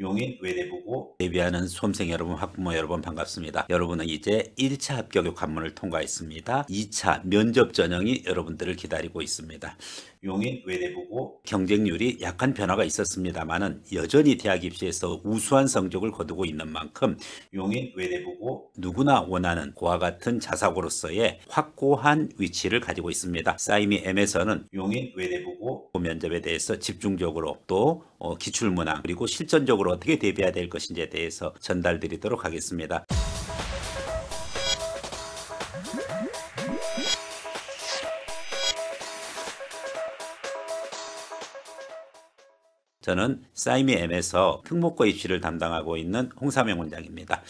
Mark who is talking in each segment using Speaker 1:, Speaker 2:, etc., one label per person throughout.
Speaker 1: 용인 외대부고 대비하는 수험생 여러분 학부모 여러분 반갑습니다. 여러분은 이제 1차 합격 관문을 통과했습니다. 2차 면접 전형이 여러분들을 기다리고 있습니다. 용인 외대부고 경쟁률이 약간 변화가 있었습니다만은 여전히 대학 입시에서 우수한 성적을 거두고 있는 만큼 용인 외대부고 누구나 원하는 고와 같은 자사고로서의 확고한 위치를 가지고 있습니다. 사이미 M에서는 용인 외대부고 면접에 대해서 집중적으로 또 어, 기출문항 그리고 실전적으로 전략으로 어떻게 대비해야 될 것인지에 대해서 전달드리도록 하겠습니다. 저는 사이미 M에서 특목고 입시를 담당하고 있는 홍사명 원장입니다.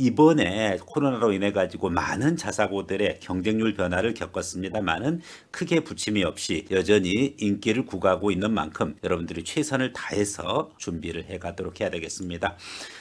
Speaker 1: 이번에 코로나로 인해 가지고 많은 자사고들의 경쟁률 변화를 겪었습니다만은 크게 부침이 없이 여전히 인기를 구가하고 있는 만큼 여러분들이 최선을 다해서 준비를 해 가도록 해야 되겠습니다.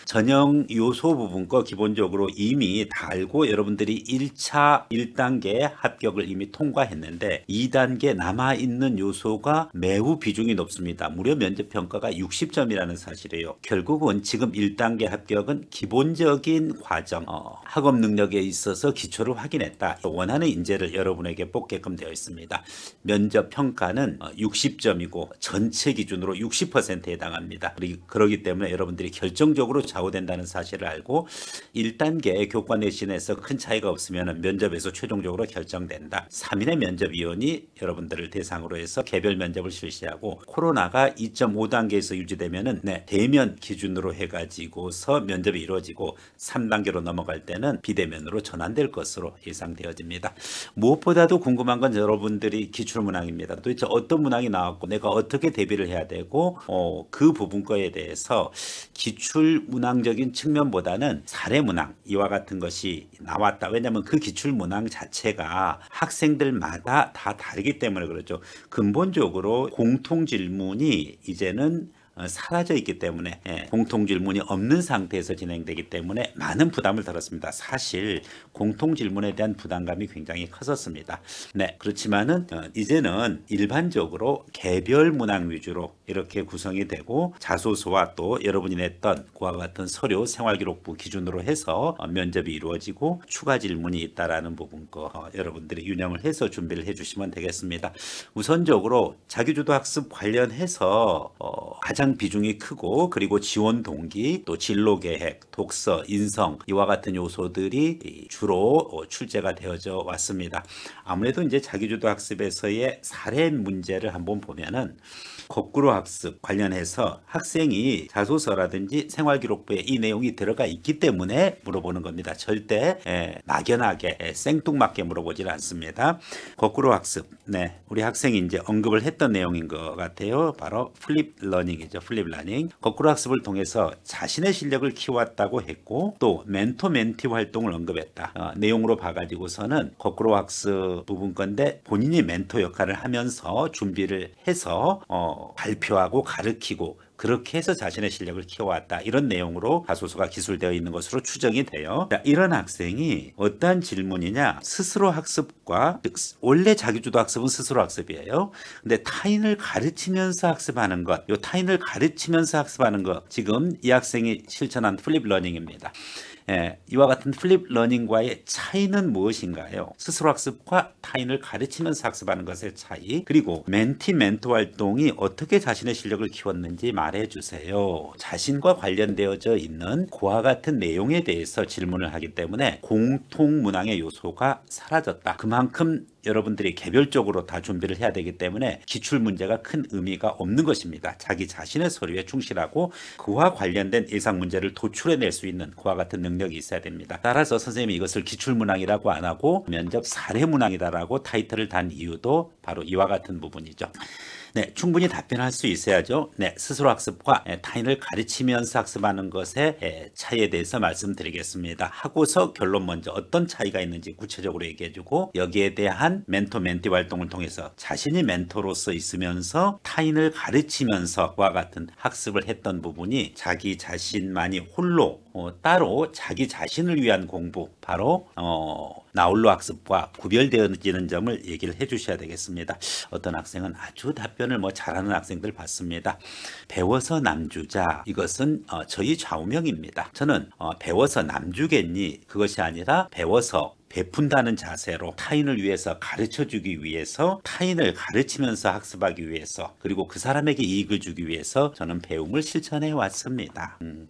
Speaker 1: 전형 요소 부분 거 기본적으로 이미 다 알고 여러분들이 1차 1단계 합격을 이미 통과했는데 2단계 남아있는 요소가 매우 비중이 높습니다. 무려 면접평가가 60점이라는 사실이에요. 결국은 지금 1단계 합격은 기본적인 과정, 어, 학업 능력에 있어서 기초를 확인했다. 원하는 인재를 여러분에게 뽑게끔 되어 있습니다. 면접 평가는 60점이고 어, 전체 기준으로 60%에 해당합니다. 그러기 때문에 여러분들이 결정적으로 좌우된다는 사실을 알고 1단계 교과 내신에서 큰 차이가 없으면 면접에서 최종적으로 결정된다. 3인의 면접위원이 여러분들을 대상으로 해서 개별 면접을 실시하고 코로나가 2.5단계에서 유지되면 네, 대면 기준으로 해가지고서 면접이 이루어지고 3 3단계로 넘어갈 때는 비대면으로 전환될 것으로 예상되어집니다. 무엇보다도 궁금한 건 여러분들이 기출문항입니다. 도대체 어떤 문항이 나왔고 내가 어떻게 대비를 해야 되고 어, 그 부분 거에 대해서 기출문항적인 측면보다는 사례문항 이와 같은 것이 나왔다. 왜냐하면 그 기출문항 자체가 학생들마다 다 다르기 때문에 그렇죠. 근본적으로 공통질문이 이제는 어, 사라져 있기 때문에 예, 공통 질문이 없는 상태에서 진행되기 때문에 많은 부담을 덜었습니다. 사실 공통 질문에 대한 부담감이 굉장히 컸었습니다. 네, 그렇지만은 어, 이제는 일반적으로 개별 문항 위주로 이렇게 구성이 되고 자소서와 또 여러분이 냈던 그와 같은 서류 생활기록부 기준으로 해서 어, 면접이 이루어지고 추가 질문이 있다라는 부분 거 여러분들이 유념을 해서 준비를 해주시면 되겠습니다. 우선적으로 자기주도 학습 관련해서 가장 차지한 비중이 크고 그리고 지원 동기 또 진로 계획, 독서, 인성 이와 같은 요소들이 주로 어, 출제가 되어져 왔습니다. 아무래도 이제 자기주도 학습에서의 사례 문제를 한번 보면은 거꾸로 학습 관련해서 학생이 자소서라든지 생활기록부에 이 내용이 들어가 있기 때문에 물어보는 겁니다. 절대 에, 예, 막연하게 에, 예, 생뚱맞게 물어보질 않습니다. 거꾸로 학습, 네, 우리 학생이 이제 언급을 했던 내용인 것 같아요. 바로 플립 러닝이죠. 플립 라닝 거꾸로 학습을 통해서 자신의 실력을 키웠다고 했고 또 멘토 멘티 활동을 언급했다. 어, 내용으로 봐가지고서는 거꾸로 학습 부분 건데 본인이 멘토 역할을 하면서 준비를 해서 어, 발표하고 가르키고 그렇게 해서 자신의 실력을 키워왔다 이런 내용으로 가소서가 기술되어 있는 것으로 추정이 돼요. 자, 이런 학생이 어떠한 질문이냐 스스로 학습과 원래 자기주도 학습은 스스로 학습이에요. 근데 타인을 가르치면서 학습하는 것, 요 타인을 가르치면서 학습하는 것 지금 이 학생이 실천한 플립 러닝입니다. 예, 이와 같은 플립 러닝과의 차이는 무엇인가요? 스스로 학습과 타인을 가르치면서 학습하는 것의 차이 그리고 멘티 멘토 활동이 어떻게 자신의 실력을 키웠는지 말해주세요. 자신과 관련되어져 있는 고와 같은 내용에 대해서 질문을 하기 때문에 공통문항의 요소가 사라졌다. 그만큼 여러분들이 개별적으로 다 준비를 해야 되기 때문에 기출 문제가 큰 의미가 없는 것입니다. 자기 자신의 서류에 충실하고 그와 관련된 예상 문제를 도출해낼 수 있는 그와 같은 능력이 있어야 됩니다. 따라서 선생님이 이것을 기출 문항이라고 안 하고 면접 사례 문항이다라고 타이틀을 단 이유도 바로 이와 같은 부분이죠. 네, 충분히 답변할 수 있어야죠. 네, 스스로 학습과 예, 타인을 가르치면서 학습하는 것의 예, 차이에 대해서 말씀드리겠습니다. 하고서 결론 먼저 어떤 차이가 있는지 구체적으로 얘기해주고 여기에 대한 멘토 멘티 활동을 통해서 자신이 멘토로서 있으면서 타인을 가르치면서와 같은 학습을 했던 부분이 자기 자신만이 홀로 어, 따로 자기 자신을 위한 공부 바로 어, 나홀로 학습과 구별되어지는 점을 얘기를 해주셔야 되겠습니다. 어떤 학생은 아주 답변을 뭐 잘하는 학생들 봤습니다. 배워서 남주자 이것은 어, 저희 좌우명입니다. 저는 어, 배워서 남주겠니 그것이 아니라 배워서 베푼다는 자세로 타인을 위해서 가르쳐 주기 위해서 타인을 가르치면서 학습하기 위해서 그리고 그 사람에게 이익을 주기 위해서 저는 배움을 실천해 왔습니다. 음.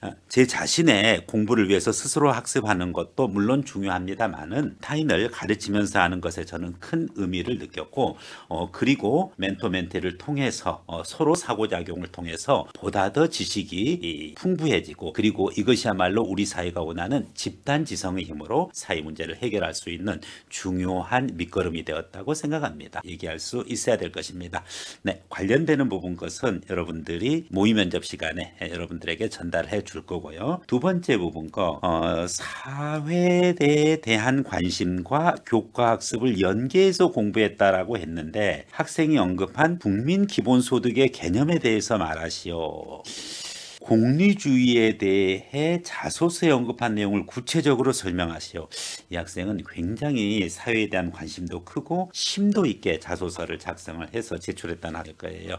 Speaker 1: 아, 제 자신의 공부를 위해서 스스로 학습하는 것도 물론 중요합니다만은 타인을 가르치면서 하는 것에 저는 큰 의미를 느꼈고 어, 그리고 멘토 멘티를 통해서 어, 서로 사고작용을 통해서 보다 더 지식이 풍부해지고 그리고 이것이야말로 우리 사회가 원하는 집단지성의 힘으로 사회 문제 문제를 해결할 수 있는 중요한 밑거름이 되었다고 생각합니다. 얘기할 수 있어야 될 것입니다. 네, 관련되는 부분 것은 여러분들이 모의 면접 시간에 여러분들에게 전달해 줄 거고요. 두 번째 부분 거 어, 사회에 대한 관심과 교과 학습을 연계해서 공부했다라고 했는데 학생이 언급한 국민 기본소득의 개념에 대해서 말하시오. 공리주의에 대해 자소서에 언급한 내용을 구체적으로 설명하시오. 이 학생은 굉장히 사회에 대한 관심도 크고 심도 있게 자소서를 작성을 해서 제출했다는 거예요.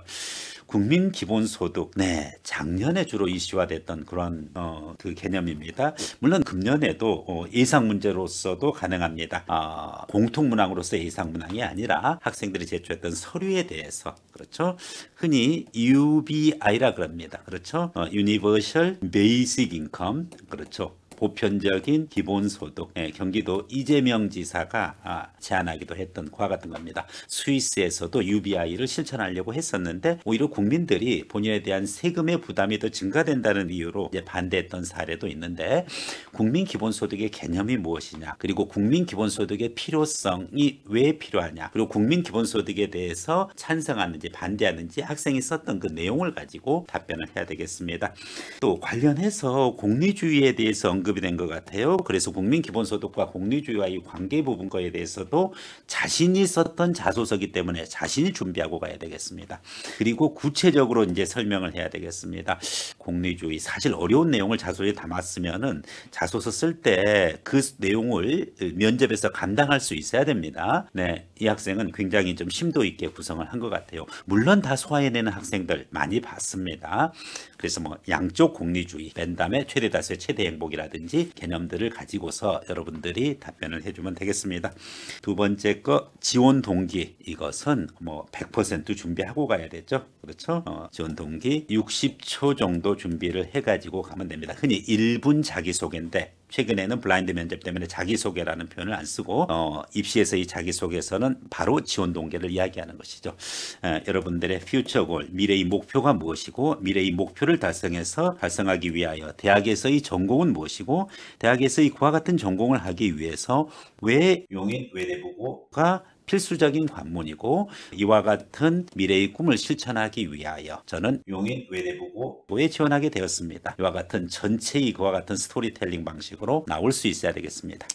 Speaker 1: 국민 기본소득 네 작년에 주로 이슈화됐던 그런 어, 그 개념입니다. 물론 금년에도 어, 예상 문제로서도 가능합니다. 아, 공통문항으로서 예상 문항이 아니라 학생들이 제출했던 서류에 대해서 그렇죠. 흔히 UBI라 그럽니다. 그렇죠. 어, Universal Basic Income 그렇죠. 보편적인 기본소득 예, 경기도 이재명 지사가 아, 제안하기도 했던 과 같은 겁니다. 스위스에서도 UBI를 실천하려고 했었는데 오히려 국민들이 본인에 대한 세금의 부담이 더 증가된다는 이유로 이제 반대했던 사례도 있는데 국민 기본소득의 개념이 무엇이냐 그리고 국민 기본소득의 필요성이 왜 필요하냐 그리고 국민 기본소득에 대해서 찬성하는지 반대하는지 학생이 썼던 그 내용을 가지고 답변을 해야 되겠습니다. 또 관련해서 공리주의에 대해서 언급이 된 것 같아요. 그래서 국민 기본소득과 공리주의와의 관계 부분 거에 대해서도 자신이 썼던 자소서기 때문에 자신이 준비하고 가야 되겠습니다. 그리고 구체적으로 이제 설명을 해야 되겠습니다. 공리주의 사실 어려운 내용을 자소서에 담았으면은 자소서 쓸 때 그 내용을 면접에서 감당할 수 있어야 됩니다. 네, 이 학생은 굉장히 좀 심도 있게 구성을 한 것 같아요. 물론 다 소화해내는 학생들 많이 봤습니다. 그래서 뭐 양쪽 공리주의, 맨 다음에 최대 다수의 최대 행복이라든지 개념들을 가지고서 여러분들이 답변을 해주면 되겠습니다. 두 번째 거 지원 동기 이것은 뭐 100% 준비하고 가야 되죠. 그렇죠? 어, 지원 동기 60초 정도 준비를 해가지고 가면 됩니다. 흔히 1분 자기소개인데 최근에는 블라인드 면접 때문에 자기소개라는 표현을 안 쓰고 어, 입시에서의 자기소개에서는 바로 지원 동계를 이야기하는 것이죠. 에, 여러분들의 퓨처 골, 미래의 목표가 무엇이고 미래의 목표를 달성해서 달성하기 위하여 대학에서의 전공은 무엇이고 대학에서의 그와 같은 전공을 하기 위해서 왜 용인 외대부고가 필수적인 관문이고 이와 같은 미래의 꿈을 실천하기 위하여 저는 용인 외대부고에 지원하게 되었습니다. 이와 같은 전체의 그와 같은 스토리텔링 방식으로 나올 수 있어야 되겠습니다.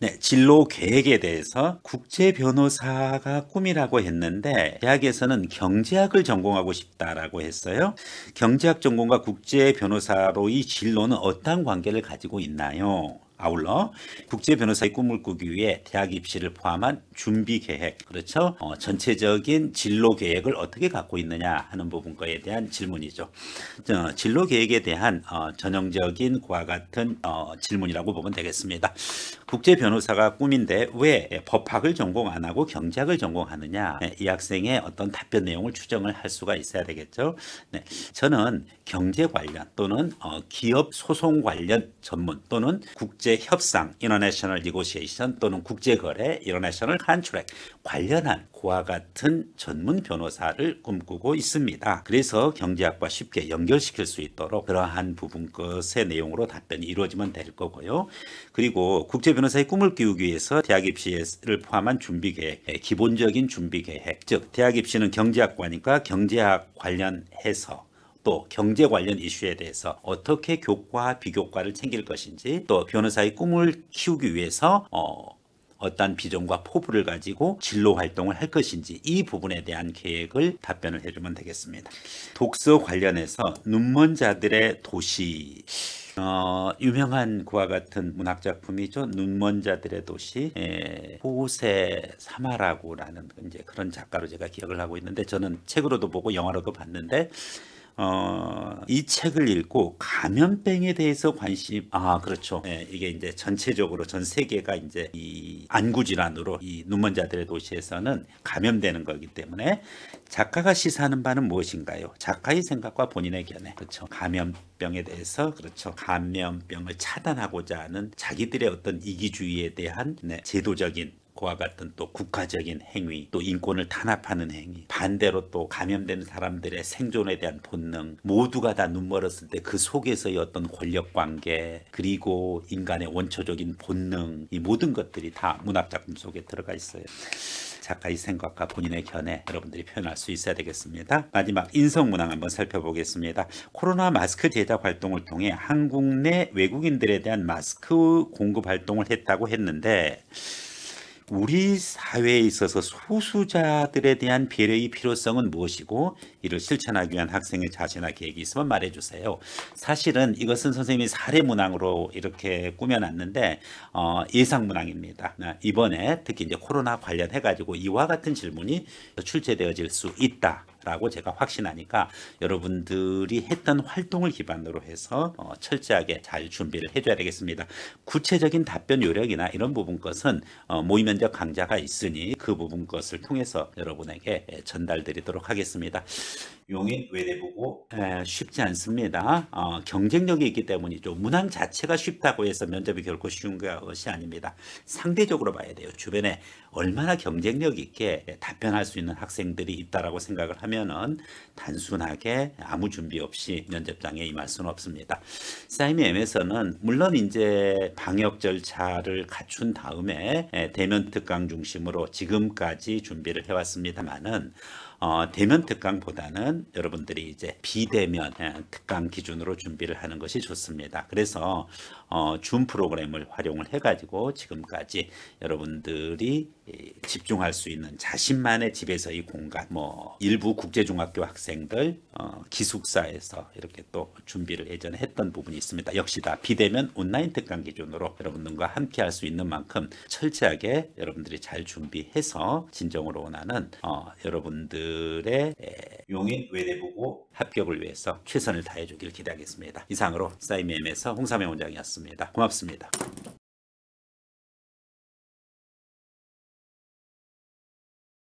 Speaker 1: 네, 진로 계획에 대해서 국제 변호사가 꿈이라고 했는데 대학에서는 경제학을 전공하고 싶다라고 했어요. 경제학 전공과 국제 변호사로의 진로는 어떤 관계를 가지고 있나요? 아울러 국제 변호사의 꿈을 꾸기 위해 대학 입시를 포함한 준비 계획, 그렇죠? 어, 전체적인 진로 계획을 어떻게 갖고 있느냐 하는 부분과에 대한 질문이죠. 어, 진로 계획에 대한 어, 전형적인 과 같은 어, 질문이라고 보면 되겠습니다. 국제 변호사가 꿈인데 왜 법학을 전공 안 하고 경제학을 전공하느냐? 네, 이 학생의 어떤 답변 내용을 추정을 할 수가 있어야 되겠죠. 네, 저는 경제 관련 또는 어, 기업 소송 관련 전문 또는 국제 국제 협상 (international negotiation) 또는 국제 거래 (international contract) 관련한 그와 같은 전문 변호사를 꿈꾸고 있습니다. 그래서 경제학과 쉽게 연결시킬 수 있도록 그러한 부분 것의 내용으로 답변이 이루어지면 될 거고요. 그리고 국제 변호사의 꿈을 키우기 위해서 대학 입시를 포함한 준비 계획, 예, 기본적인 준비 계획, 즉 대학 입시는 경제학과니까 경제학 관련해서 또 경제 관련 이슈에 대해서 어떻게 교과 비교과를 챙길 것인지 또 변호사의 꿈을 키우기 위해서 어, 어떠한 비전과 포부를 가지고 진로 활동을 할 것인지 이 부분에 대한 계획을 답변을 해주면 되겠습니다. 독서 관련해서 눈먼 자들의 도시 어, 유명한 그와 같은 문학 작품이죠. 눈먼 자들의 도시 에, 예, 호세 사마라고라는 이제 그런 작가로 제가 기억을 하고 있는데 저는 책으로도 보고 영화로도 봤는데 어, 이 책을 읽고 감염병에 대해서 관심 아 그렇죠 네, 이게 이제 전체적으로 전 세계가 이제 이 안구 질환으로 이 눈먼 자들의 도시에서는 감염되는 거기 때문에 작가가 시사하는 바는 무엇인가요? 작가의 생각과 본인의 견해 그렇죠 감염병에 대해서 그렇죠 감염병을 차단하고자 하는 자기들의 어떤 이기주의에 대한 네, 제도적인 그와 같은 또 국가적인 행위, 또 인권을 탄압하는 행위, 반대로 또 감염된 사람들의 생존에 대한 본능, 모두가 다 눈멀었을 때 그 속에서의 어떤 권력 관계, 그리고 인간의 원초적인 본능, 이 모든 것들이 다 문학작품 속에 들어가 있어요. 작가의 생각과 본인의 견해 여러분들이 표현할 수 있어야 되겠습니다. 마지막 인성문항 한번 살펴보겠습니다. 코로나 마스크 제작 활동을 통해 한국 내 외국인들에 대한 마스크 공급 활동을 했다고 했는데 우리 사회에 있어서 소수자들에 대한 배려의 필요성은 무엇이고 이를 실천하기 위한 학생의 자세나 계획이 있으면 말해주세요. 사실은 이것은 선생님이 사례 문항으로 이렇게 꾸며놨는데 어, 예상 문항입니다. 아, 이번에 특히 이제 코로나 관련해 가지고 이와 같은 질문이 출제되어질 수 있다. 라고 제가 확신하니까 여러분들이 했던 활동을 기반으로 해서 어, 철저하게 잘 준비를 해줘야 되겠습니다. 구체적인 답변 요령이나 이런 부분 것은 어, 모의면접 강좌가 있으니 그 부분 것을 통해서 여러분에게 예, 전달드리도록 하겠습니다. 용인 외대보고 쉽지 않습니다. 어, 경쟁력이 있기 때문이 죠 문항 자체가 쉽다고 해서 면접이 결코 쉬운 것이 아닙니다. 상대적으로 봐야 돼요. 주변에 얼마나 경쟁력 있게 예, 답변할 수 있는 학생들이 있다라 생각을 합니다. 하면은 단순하게 아무 준비 없이 면접장에 임할 수는 없습니다. 사이엠에서는 물론 이제 방역 절차를 갖춘 다음에 대면 특강 중심으로 지금까지 준비를 해왔습니다만은 어, 대면 특강보다는 여러분들이 이제 비대면 예, 특강 기준으로 준비를 하는 것이 좋습니다. 그래서 어, 줌 프로그램을 활용을 해가지고 지금까지 여러분들이 집중할 수 있는 자신만의 집에서의 공간 뭐 일부 국제중학교 학생들 어, 기숙사에서 이렇게 또 준비를 예전에 했던 부분이 있습니다. 역시 다 비대면 온라인 특강 기준으로 여러분들과 함께 할 수 있는 만큼 철저하게 여러분들이 잘 준비해서 진정으로 원하는 어, 여러분들 학들의 용인 외대부고 합격을 위해서 최선을 다해주길 기대하겠습니다. 이상으로 사이엠에서 홍삼의 원장이었습니다. 고맙습니다.